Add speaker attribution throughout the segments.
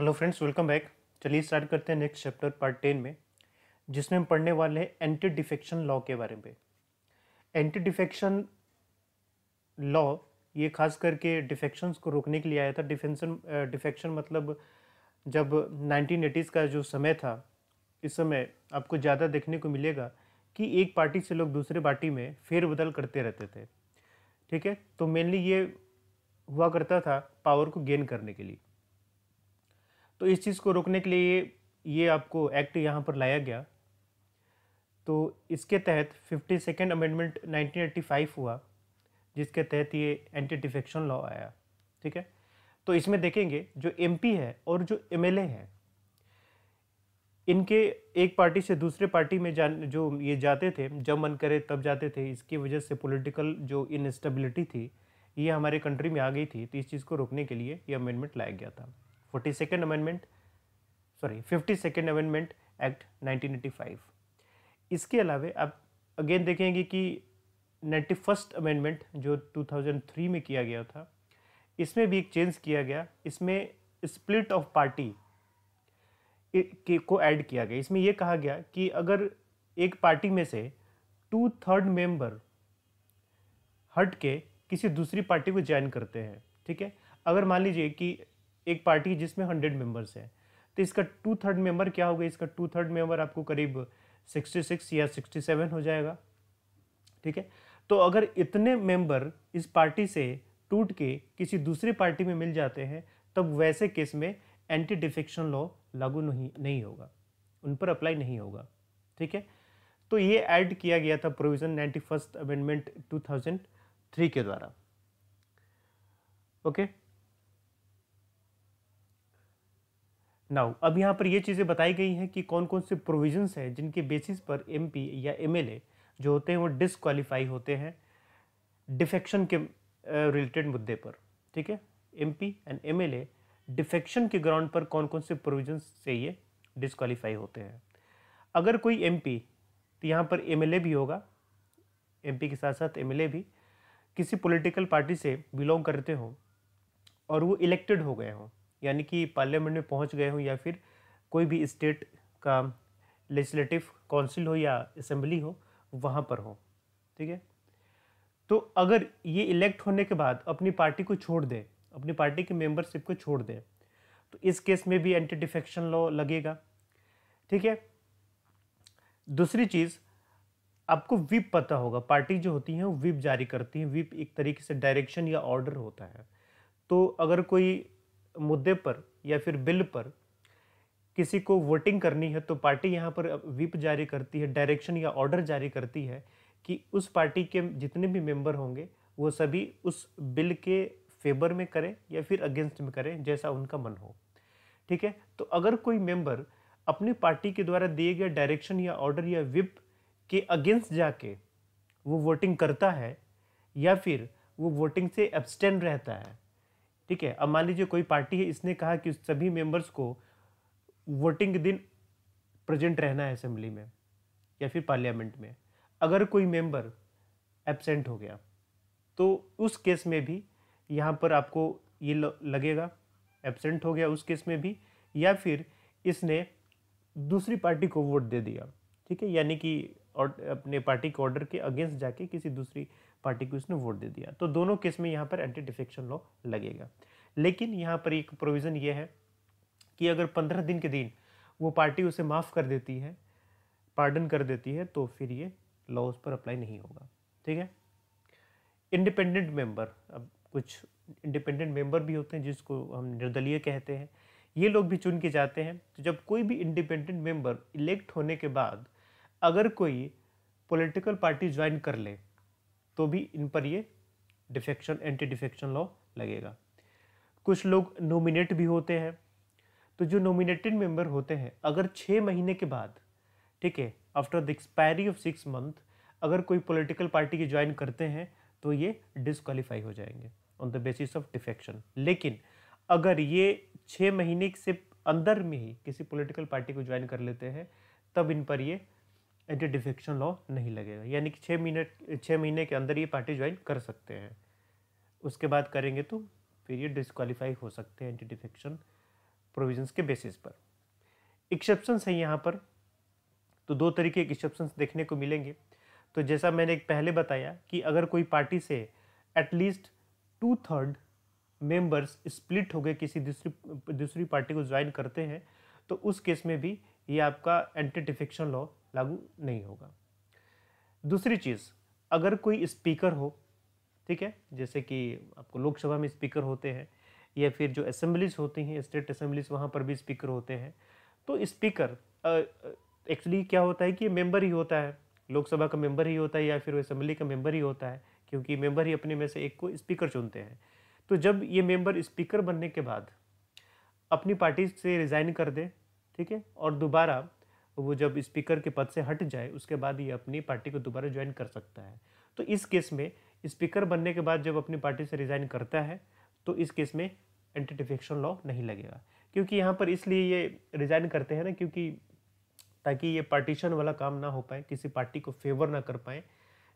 Speaker 1: Hello friends welcome back चलिए start करते हैं नेक्स्ट चैप्टर पार्ट टेन में जिसमें हम पढ़ने वाले हैं एंटी डिफेक्शन लॉ के बारे में एंटी डिफेक्शन लॉ ये खास करके डिफेक्शंस को रोकने के लिए आया था डिफेंशन डिफेक्शन मतलब जब नाइनटीन एटीज़ का जो समय था इस समय आपको ज़्यादा देखने को मिलेगा कि एक पार्टी से लोग दूसरे पार्टी में फेरबदल करते रहते थे ठीक है तो मेनली ये हुआ करता था पावर को गेन करने के लिए तो इस चीज़ को रोकने के लिए ये आपको एक्ट यहाँ पर लाया गया तो इसके तहत फिफ्टी सेकेंड अमेंडमेंट 1985 हुआ जिसके तहत ये एंटी डिफेक्शन लॉ आया ठीक है तो इसमें देखेंगे जो एमपी है और जो एमएलए हैं इनके एक पार्टी से दूसरे पार्टी में जान जो ये जाते थे जब मन करे तब जाते थे इसकी वजह से पॉलिटिकल जो इनस्टेबिलिटी थी ये हमारे कंट्री में आ गई थी तो इस चीज़ को रोकने के लिए ये अमेंडमेंट लाया गया था forty second amendment sorry fifty second amendment act 1985 इसके अलावा आप अगेन देखेंगे कि नाइन्टी फर्स्ट अमेंडमेंट जो 2003 में किया गया था इसमें भी एक चेंज किया गया इसमें स्प्लिट ऑफ पार्टी को ऐड किया गया इसमें यह कहा गया कि अगर एक पार्टी में से टू थर्ड मेंबर हट के किसी दूसरी पार्टी को ज्वाइन करते हैं ठीक है अगर मान लीजिए कि एक पार्टी जिसमें हंड्रेड मेंबर्स है तो इसका टू थर्ड मेंबर क्या होगा इसका टू थर्ड मेंबर आपको करीब सिक्सटी सिक्स या सिक्सटी सेवन हो जाएगा ठीक है तो अगर इतने मेंबर इस पार्टी से टूट के किसी दूसरी पार्टी में मिल जाते हैं तब वैसे केस में एंटी डिफेक्शन लॉ लागू नहीं नहीं होगा उन पर अप्लाई नहीं होगा ठीक है तो ये ऐड किया गया था provision ninety first amendment two thousand three के द्वारा ओके okay? नाउ अब यहाँ पर ये चीज़ें बताई गई हैं कि कौन कौन से प्रोविजंस हैं जिनके बेसिस पर एमपी या एमएलए जो होते हैं वो डिसक्वालीफाई होते हैं डिफेक्शन के रिलेटेड मुद्दे पर ठीक है एमपी एंड एमएलए डिफेक्शन के ग्राउंड पर कौन कौन से प्रोविजंस से ये डिसक्वालीफाई होते हैं अगर कोई पी तो यहाँ पर ए भी होगा पी के साथ साथ ए भी किसी पोलिटिकल पार्टी से बिलोंग करते हों और वो इलेक्टेड हो गए हों यानी कि पार्लियामेंट में पहुंच गए हों या फिर कोई भी स्टेट का लेजिस्लेटिव काउंसिल हो या असम्बली हो वहाँ पर हो ठीक है तो अगर ये इलेक्ट होने के बाद अपनी पार्टी को छोड़ दें अपनी पार्टी की मेंबरशिप को छोड़ दें तो इस केस में भी एंटी डिफेक्शन लॉ लगेगा ठीक है दूसरी चीज़ आपको विप पता होगा पार्टी जो होती है वो विप जारी करती है विप एक तरीके से डायरेक्शन या ऑर्डर होता है तो अगर कोई मुद्दे पर या फिर बिल पर किसी को वोटिंग करनी है तो पार्टी यहाँ पर विप जारी करती है डायरेक्शन या ऑर्डर जारी करती है कि उस पार्टी के जितने भी मेंबर होंगे वो सभी उस बिल के फेवर में करें या फिर अगेंस्ट में करें जैसा उनका मन हो ठीक है तो अगर कोई मेंबर अपनी पार्टी के द्वारा दिए गए डायरेक्शन या ऑर्डर या विप के अगेंस्ट जाके वो वोटिंग करता है या फिर वो वोटिंग से एब्सटेंड रहता है ठीक है अब मान लीजिए कोई पार्टी है इसने कहा कि सभी मेंबर्स को वोटिंग के दिन प्रेजेंट रहना है असेंबली में या फिर पार्लियामेंट में अगर कोई मेंबर एबसेंट हो गया तो उस केस में भी यहाँ पर आपको ये लगेगा एबसेंट हो गया उस केस में भी या फिर इसने दूसरी पार्टी को वोट दे दिया ठीक है यानी कि और अपने पार्टी के ऑर्डर के अगेंस्ट जाके किसी दूसरी पार्टी को इसने वोट दे दिया तो दोनों केस में यहाँ पर एंटी डिफेक्शन लॉ लगेगा लेकिन यहाँ पर एक प्रोविज़न ये है कि अगर पंद्रह दिन के दिन वो पार्टी उसे माफ़ कर देती है पार्डन कर देती है तो फिर ये लॉ उस पर अप्लाई नहीं होगा ठीक है इंडिपेंडेंट मेंबर अब कुछ इंडिपेंडेंट मेंबर भी होते हैं जिसको हम निर्दलीय कहते हैं ये लोग भी चुन के जाते हैं तो जब कोई भी इंडिपेंडेंट मेंबर इलेक्ट होने के बाद अगर कोई पॉलिटिकल पार्टी ज्वाइन कर ले तो भी इन पर ये डिफेक्शन एंटी डिफेक्शन लॉ लगेगा कुछ लोग नोमिनेट भी होते हैं तो जो नोमिनेटेड मेंबर होते हैं अगर छः महीने के बाद ठीक है after the expiry of six month अगर कोई पॉलिटिकल पार्टी की ज्वाइन करते हैं तो ये डिसक्वालीफाई हो जाएंगे on the basis of defection लेकिन अगर ये छः महीने से अंदर में ही किसी पॉलिटिकल पार्टी को ज्वाइन कर लेते हैं तब इन पर ये एंटी डिफिक्शन लॉ नहीं लगेगा यानी कि छः मिनट छः महीने के अंदर ये पार्टी ज्वाइन कर सकते हैं उसके बाद करेंगे तो फिर ये डिस्कालीफाई हो सकते हैं एंटी डिफेक्शन प्रोविजंस के बेसिस पर एक्सेप्शंस हैं यहाँ पर तो दो तरीके के एक्सेप्शंस देखने को मिलेंगे तो जैसा मैंने पहले बताया कि अगर कोई पार्टी से at least two third members split हो गए किसी दूसरी दूसरी पार्टी को ज्वाइन करते हैं तो उस केस में भी ये आपका एंटी डिफेक्शन लॉ लागू नहीं होगा दूसरी चीज़ अगर कोई स्पीकर हो ठीक है जैसे कि आपको लोकसभा में स्पीकर होते हैं या फिर जो असेंबलीज होती हैं स्टेट असेंबलीज वहाँ पर भी स्पीकर होते हैं तो स्पीकर एक्चुअली क्या होता है कि मेंबर ही होता है लोकसभा का मेंबर ही होता है या फिर असेंबली का मेंबर ही होता है क्योंकि मेंबर ही अपने में से एक को स्पीकर चुनते हैं तो जब ये मेंबर स्पीकर बनने के बाद अपनी पार्टी से रिज़ाइन कर दे ठीक है और दोबारा तो वो जब स्पीकर के पद से हट जाए उसके बाद ये अपनी पार्टी को दोबारा ज्वाइन कर सकता है तो इस केस में स्पीकर बनने के बाद जब अपनी पार्टी से रिज़ाइन करता है तो इस केस में एंटी डिफेक्शन लॉ नहीं लगेगा क्योंकि यहाँ पर इसलिए ये रिज़ाइन करते हैं ना क्योंकि ताकि ये पार्टीशन वाला काम ना हो पाए किसी पार्टी को फेवर ना कर पाए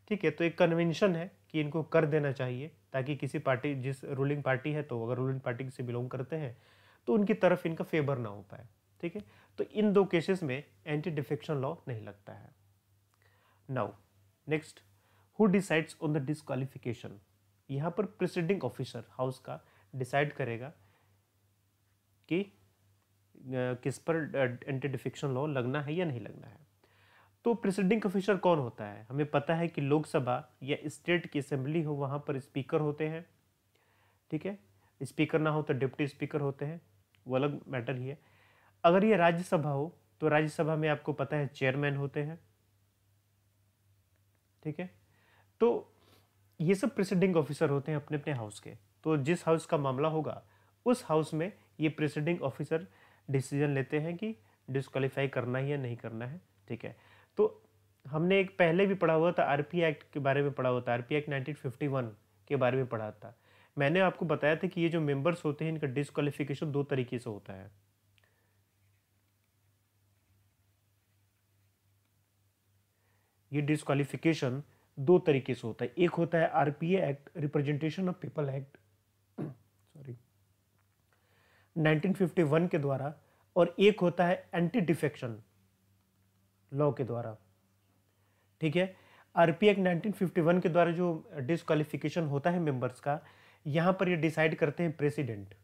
Speaker 1: ठीक है तो एक कन्वेंशन है कि इनको कर देना चाहिए ताकि किसी पार्टी जिस रूलिंग पार्टी है तो अगर रूलिंग पार्टी से बिलोंग करते हैं तो उनकी तरफ इनका फेवर ना हो पाए ठीक है तो इन दो केसेस में एंटी डिफेक्शन लॉ नहीं लगता है now next who decides on the disqualification यहाँ पर प्रिसाइडिंग ऑफिसर हाउस का डिसाइड करेगा कि किस पर एंटी डिफेक्शन लॉ लगना है या नहीं लगना है तो प्रिसाइडिंग ऑफिसर कौन होता है हमें पता है कि लोकसभा या स्टेट की असेंबली हो वहाँ पर स्पीकर होते हैं ठीक है स्पीकर ना हो तो डिप्टी स्पीकर होते हैं वो अलग मैटर ही है अगर ये राज्यसभा हो तो राज्यसभा में आपको पता है चेयरमैन होते हैं ठीक है तो ये सब प्रिसिडिंग ऑफिसर होते हैं अपने अपने हाउस के तो जिस हाउस का मामला होगा उस हाउस में ये प्रिसिडिंग ऑफिसर डिसीजन लेते हैं कि डिस्कालीफाई करना है या नहीं करना है ठीक है तो हमने एक पहले भी पढ़ा हुआ था आरपी एक्ट के बारे में पढ़ा हुआ था आरपी एक्ट नाइनटीन के बारे में पढ़ा था मैंने आपको बताया था कि ये जो मेंबर्स होते हैं इनका डिस्कालीफिकेशन दो तरीके से होता है ये डिस्कालिफिकेशन दो तरीके से होता है एक होता है RPA act representation of people act sorry 1951 के द्वारा और एक होता है एंटी डिफेक्शन लॉ के द्वारा ठीक है आरपी एक्ट 1951 के द्वारा जो डिस्कालिफिकेशन होता है मेंबर्स का यहां पर ये डिसाइड करते हैं प्रेसिडेंट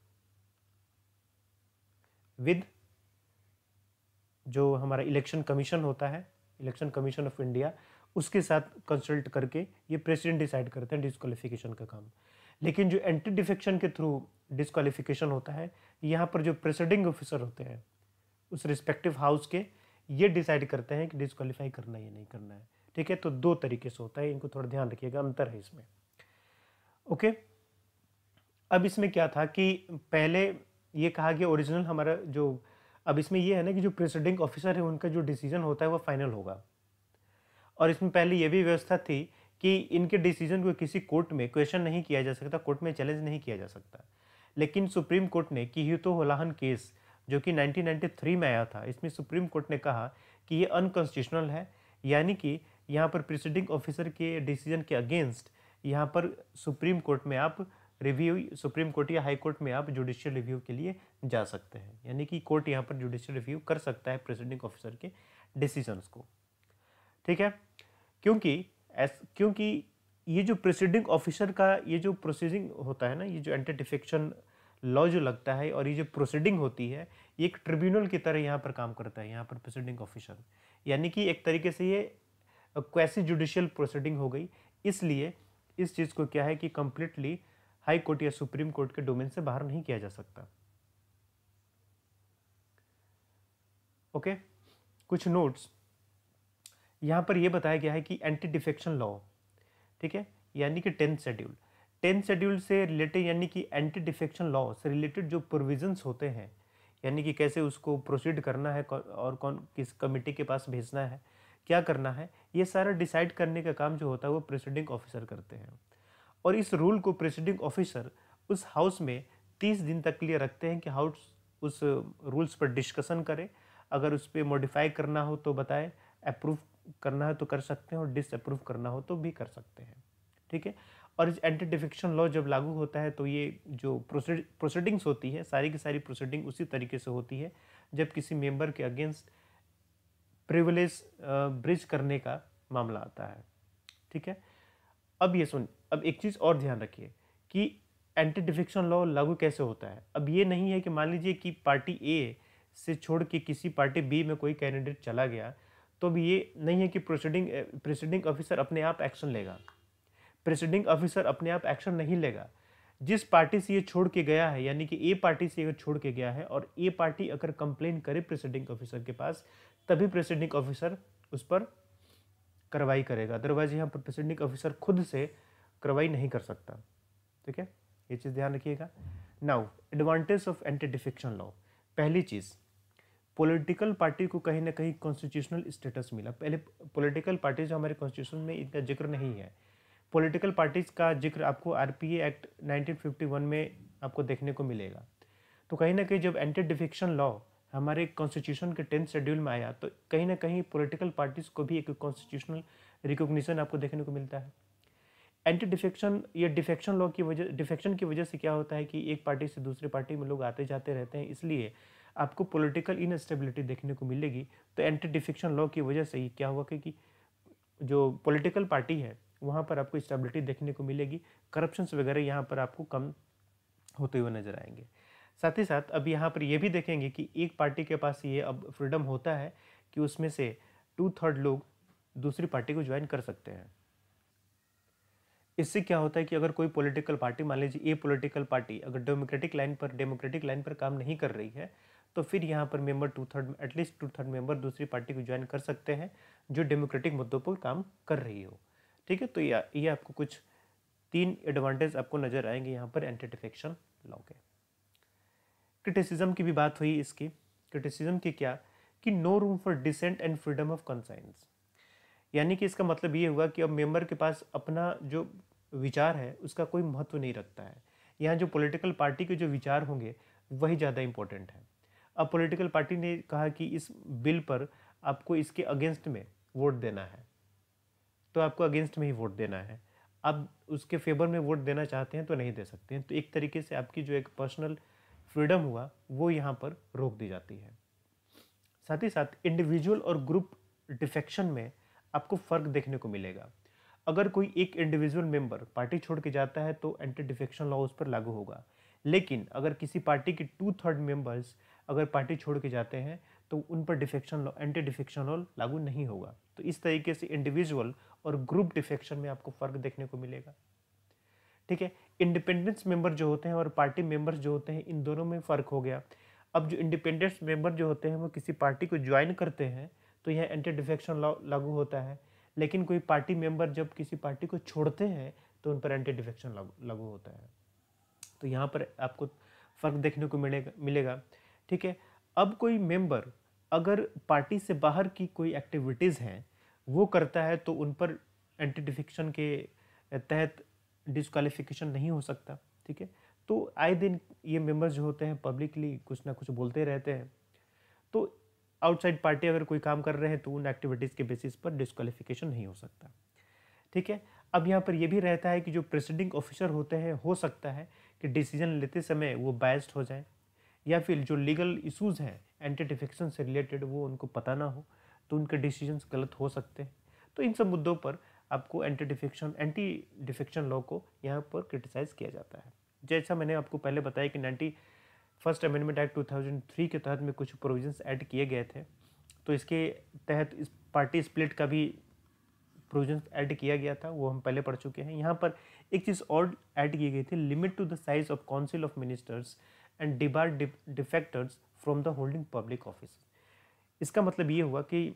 Speaker 1: विद जो हमारा इलेक्शन कमीशन होता है इलेक्शन कमीशन ऑफ इंडिया उसके साथ कंसल्ट करके ये प्रेसिडेंट डिसाइड करते हैं डिस्कालिफिकेशन का काम लेकिन जो एंटी डिफेक्शन के थ्रू डिस्कालिफिकेशन होता है यहाँ पर जो प्रेसिडिंग ऑफिसर होते हैं उस रिस्पेक्टिव हाउस के ये डिसाइड करते हैं कि डिस्कालीफाई करना है या नहीं करना है ठीक है तो दो तरीके से होता है इनको थोड़ा ध्यान रखिएगा अंतर है इसमें ओके अब इसमें क्या था कि पहले ये कहा गया ओरिजिनल हमारा जो अब इसमें यह है ना कि जो प्रिसाइडिंग ऑफिसर है उनका जो डिसीजन होता है वो फाइनल होगा और इसमें पहले यह भी व्यवस्था थी कि इनके डिसीजन को किसी कोर्ट में क्वेश्चन नहीं किया जा सकता कोर्ट में चैलेंज नहीं किया जा सकता लेकिन सुप्रीम कोर्ट ने तो होलाहन केस जो कि 1993 में आया था इसमें सुप्रीम कोर्ट ने कहा कि ये अनकॉन्स्टिट्यूशनल है यानी कि यहाँ पर प्रिसिडिंग ऑफिसर के डिसीजन के अगेंस्ट यहाँ पर सुप्रीम कोर्ट में आप रिव्यू सुप्रीम कोर्ट या हाई कोर्ट में आप जुडिशियल रिव्यू के लिए जा सकते हैं यानी कि कोर्ट यहाँ पर जुडिशियल रिव्यू कर सकता है प्रेसिडिंग ऑफिसर के डिसीजंस को ठीक है क्योंकि एस क्योंकि ये जो प्रेसिडिंग ऑफिसर का ये जो प्रोसीजिंग होता है ना ये जो एंटी डिफेक्शन लॉ जो लगता है और ये जो प्रोसीडिंग होती है ये एक ट्रिब्यूनल की तरह यहाँ पर काम करता है यहाँ पर प्रेसिडिंग ऑफिसर यानी कि एक तरीके से ये क्वेसी जुडिशियल प्रोसीडिंग हो गई इसलिए इस चीज़ को क्या है कि कम्प्लीटली हाई कोर्ट या सुप्रीम कोर्ट के डोमेन से बाहर नहीं किया जा सकता ओके okay? कुछ नोट्स यहां पर यह बताया गया है कि एंटी डिफेक्शन लॉ ठीक है यानी कि टेंथ शेड्यूल टेंथ शेड्यूल से रिलेटेड यानी कि एंटी डिफेक्शन लॉ से रिलेटेड जो प्रोविजंस होते हैं यानी कि कैसे उसको प्रोसीड करना है और कौन किस कमिटी के पास भेजना है क्या करना है ये सारा डिसाइड करने का काम जो होता है वो प्रेसिडिंग ऑफिसर करते हैं और इस रूल को प्रेसिडिंग ऑफिसर उस हाउस में तीस दिन तक के लिए रखते हैं कि हाउस उस रूल्स पर डिस्कशन करें अगर उस पर मॉडिफाई करना हो तो बताएं अप्रूव करना है तो कर सकते हैं और डिसअप्रूव करना हो तो भी कर सकते हैं ठीक है और इस एंटी डिफिक्शन लॉ जब लागू होता है तो ये जो प्रोसीड प्रोसीडिंग्स होती है सारी की सारी प्रोसीडिंग उसी तरीके से होती है जब किसी मेंबर के अगेंस्ट प्रिवलेज ब्रिज करने का मामला आता है ठीक है अब ये सुन अब एक चीज़ और ध्यान रखिए कि एंटी डिफिक्शन लॉ लागू कैसे होता है अब ये नहीं है कि मान लीजिए कि पार्टी ए से छोड़ के किसी पार्टी बी में कोई कैंडिडेट चला गया तो अब ये नहीं है कि प्रोसीडिंग प्रेसिडिंग ऑफिसर अपने आप एक्शन लेगा प्रेसिडिंग ऑफिसर अपने आप एक्शन नहीं लेगा जिस पार्टी से ये छोड़ के गया है यानी कि ए पार्टी से अगर छोड़ के गया है और ए पार्टी अगर कंप्लेन करे प्रेसिडिंग ऑफिसर के पास तभी प्रेसिडिंग ऑफिसर उस पर कार्रवाई करेगा अदरवाइज यहाँ पर प्रेसिडिंग ऑफिसर खुद से कार्रवाई नहीं कर सकता ठीक है ये चीज़ ध्यान रखिएगा now advantage of anti defection law पहली चीज़ पॉलिटिकल पार्टी को कहीं ना कहीं कॉन्स्टिट्यूशनल स्टेटस मिला पहले पॉलिटिकल पार्टीज हमारे कॉन्स्टिट्यूशन में इनका जिक्र नहीं है पॉलिटिकल पार्टीज़ का जिक्र आपको आरपीए एक्ट 1951 में आपको देखने को मिलेगा तो कहीं ना कहीं जब एंटी डिफिक्शन लॉ हमारे कॉन्स्टिट्यूशन के टेंथ शेड्यूल में आया तो कहीं ना कहीं पॉलिटिकल पार्टीज़ को भी एक कॉन्स्टिट्यूशनल रिकॉग्निशन आपको देखने को मिलता है एंटी डिफेक्शन या डिफेक्शन लॉ की वजह डिफेक्शन की वजह से क्या होता है कि एक पार्टी से दूसरी पार्टी में लोग आते जाते रहते हैं इसलिए आपको पॉलिटिकल इनस्टेबिलिटी देखने को मिलेगी तो एंटी डिफेक्शन लॉ की वजह से ही क्या हुआ कि जो पॉलिटिकल पार्टी है वहाँ पर आपको स्टेबिलिटी देखने को मिलेगी करप्शन वगैरह यहाँ पर आपको कम होते हुए नजर आएंगे साथ ही साथ अब यहाँ पर ये भी देखेंगे कि एक पार्टी के पास ये अब फ्रीडम होता है कि उसमें से टू थर्ड लोग दूसरी पार्टी को ज्वाइन कर सकते हैं इससे क्या होता है कि अगर कोई पॉलिटिकल पार्टी मान लीजिए ए पॉलिटिकल पार्टी अगर डेमोक्रेटिक लाइन पर डेमोक्रेटिक लाइन पर काम नहीं कर रही है तो फिर यहाँ पर member two third at least two third member दूसरी पार्टी को ज्वाइन कर सकते हैं जो डेमोक्रेटिक मुद्दों पर काम कर रही हो ठीक है तो ये आपको कुछ तीन एडवांटेज आपको नज़र आएंगे यहाँ पर एंटी डिफेक्शन लॉ के क्रिटिसिज्म की भी बात हुई इसकी क्रिटिसिज्म की क्या कि no room for dissent and freedom of conscience यानी कि इसका मतलब ये हुआ कि अब मेंबर के पास अपना जो विचार है उसका कोई महत्व नहीं रखता है यहाँ जो पॉलिटिकल पार्टी के जो विचार होंगे वही ज़्यादा इम्पोर्टेंट है अब पॉलिटिकल पार्टी ने कहा कि इस बिल पर आपको इसके अगेंस्ट में वोट देना है तो आपको अगेंस्ट में ही वोट देना है आप उसके फेवर में वोट देना चाहते हैं तो नहीं दे सकते हैं तो एक तरीके से आपकी जो एक पर्सनल फ्रीडम हुआ वो यहाँ पर रोक दी जाती है साथ ही साथ इंडिविजुअल और ग्रुप डिफेक्शन में आपको फ़र्क देखने को मिलेगा अगर कोई एक इंडिविजुअल मेंबर पार्टी छोड़ के जाता है तो एंटी डिफेक्शन लॉ उस पर लागू होगा लेकिन अगर किसी पार्टी के टू थर्ड मेंबर्स अगर पार्टी छोड़ के जाते हैं तो उन पर defection law anti defection law लागू नहीं होगा तो इस तरीके से इंडिविजुअल और ग्रुप डिफेक्शन में आपको फ़र्क देखने को मिलेगा ठीक है इंडिपेंडेंस मेंबर जो होते हैं और पार्टी मेंबर्स जो होते हैं इन दोनों में फ़र्क हो गया अब जो इंडिपेंडेंस मेंबर जो होते हैं वो किसी पार्टी को ज्वाइन करते हैं तो यह एंटी डिफेक्शन लॉ लागू होता है लेकिन कोई पार्टी मेंबर जब किसी पार्टी को छोड़ते हैं तो उन पर एंटी डिफेक्शन लागू लागू होता है तो यहाँ पर आपको फ़र्क देखने को मिलेगा मिलेगा ठीक है अब कोई मेंबर अगर पार्टी से बाहर की कोई एक्टिविटीज़ हैं वो करता है तो उन पर एंटी डिफेक्शन के तहत डिस्कालिफिकेशन नहीं हो सकता ठीक है तो आए दिन ये मेंबर्स जो होते हैं पब्लिकली कुछ ना कुछ बोलते रहते हैं तो आउटसाइड पार्टी अगर कोई काम कर रहे हैं तो उन एक्टिविटीज़ के बेसिस पर डिस्कालिफिकेशन नहीं हो सकता ठीक है अब यहाँ पर यह भी रहता है कि जो प्रेसिडिंग ऑफिसर होते हैं हो सकता है कि डिसीजन लेते समय वो बायस्ड हो जाए या फिर जो लीगल इशूज़ हैं एंटीटिफिकेशन से रिलेटेड वो उनको पता ना हो तो उनके डिसीजन गलत हो सकते हैं तो इन सब मुद्दों पर आपको anti defection anti defection law को यहाँ पर क्रिटिसाइज़ किया जाता है जैसा मैंने आपको पहले बताया कि नाइन्टी फर्स्ट अमेंडमेंट एक्ट 2003 के तहत में कुछ प्रोविजंस ऐड किए गए थे तो इसके तहत इस पार्टी स्प्लिट का भी प्रोविजन ऐड किया गया था वो हम पहले पढ़ चुके हैं यहाँ पर एक चीज़ और ऐड की गई थी limit to the size of council of ministers and debar defectors from the holding public office इसका मतलब ये हुआ कि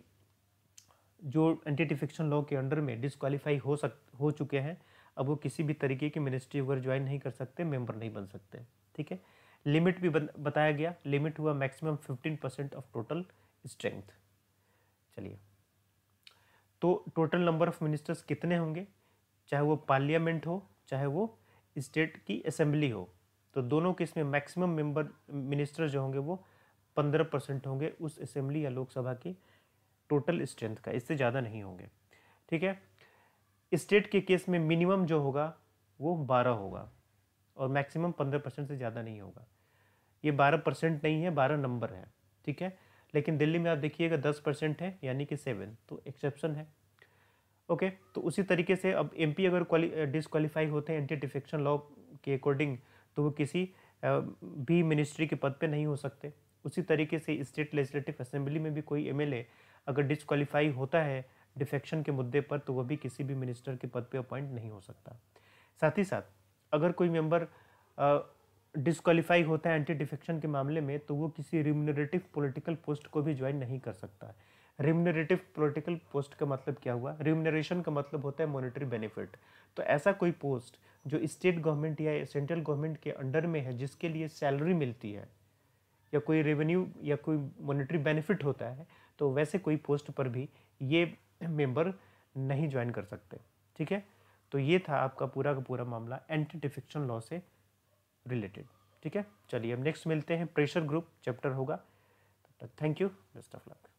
Speaker 1: जो एंटी डिफिक्शन लॉ के अंडर में डिसक्वालीफाई हो सक हो चुके हैं अब वो किसी भी तरीके की मिनिस्ट्री वगैरह ज्वाइन नहीं कर सकते मेंबर नहीं बन सकते ठीक है लिमिट भी बताया गया लिमिट हुआ maximum fifteen percent of total strength चलिए तो टोटल नंबर ऑफ मिनिस्टर्स कितने होंगे चाहे वो पार्लियामेंट हो चाहे वो स्टेट की असेंबली हो तो दोनों केस में मैक्सिमम मेंबर मिनिस्टर जो होंगे वो पंद्रह परसेंट होंगे उस असेंबली या लोकसभा के टोटल स्ट्रेंथ का इससे ज़्यादा नहीं होंगे ठीक है स्टेट के केस में मिनिमम जो होगा वो बारह होगा और मैक्सिमम पंद्रह परसेंट से ज़्यादा नहीं होगा ये बारह परसेंट नहीं है बारह नंबर है ठीक है लेकिन दिल्ली में आप देखिएगा दस परसेंट है यानी कि सेवन तो एक्सेप्शन है ओके तो उसी तरीके से अब पी अगर डिसक्वालीफाई होते हैं एंटी डिफेक्शन लॉ के अकॉर्डिंग तो वो किसी भी मिनिस्ट्री के पद पर नहीं हो सकते उसी तरीके से स्टेट लेजिस्लेटिव असेंबली में भी कोई एम अगर डिसक्वालीफाई होता है डिफेक्शन के मुद्दे पर तो वह भी किसी भी मिनिस्टर के पद पर अपॉइंट नहीं हो सकता साथ ही साथ अगर कोई मेंबर डिसक्वालीफाई होता है एंटी डिफेक्शन के मामले में तो वो किसी रिम्यूनरेटिव पॉलिटिकल पोस्ट को भी ज्वाइन नहीं कर सकता है रिम्यूनरेटिव पॉलिटिकल पोस्ट का मतलब क्या हुआ रिम्यूनरेशन का मतलब होता है मॉनेटरी बेनिफिट तो ऐसा कोई पोस्ट जो स्टेट गवर्नमेंट या सेंट्रल गवर्नमेंट के अंडर में है जिसके लिए सैलरी मिलती है या कोई रेवेन्यू या कोई मॉनेटरी बेनिफिट होता है तो वैसे कोई पोस्ट पर भी ये मेंबर नहीं ज्वाइन कर सकते ठीक है तो ये था आपका पूरा का पूरा मामला एंटी डिफिक्शन लॉ से रिलेटेड ठीक है चलिए अब नेक्स्ट मिलते हैं प्रेशर ग्रुप चैप्टर होगा thank you best of luck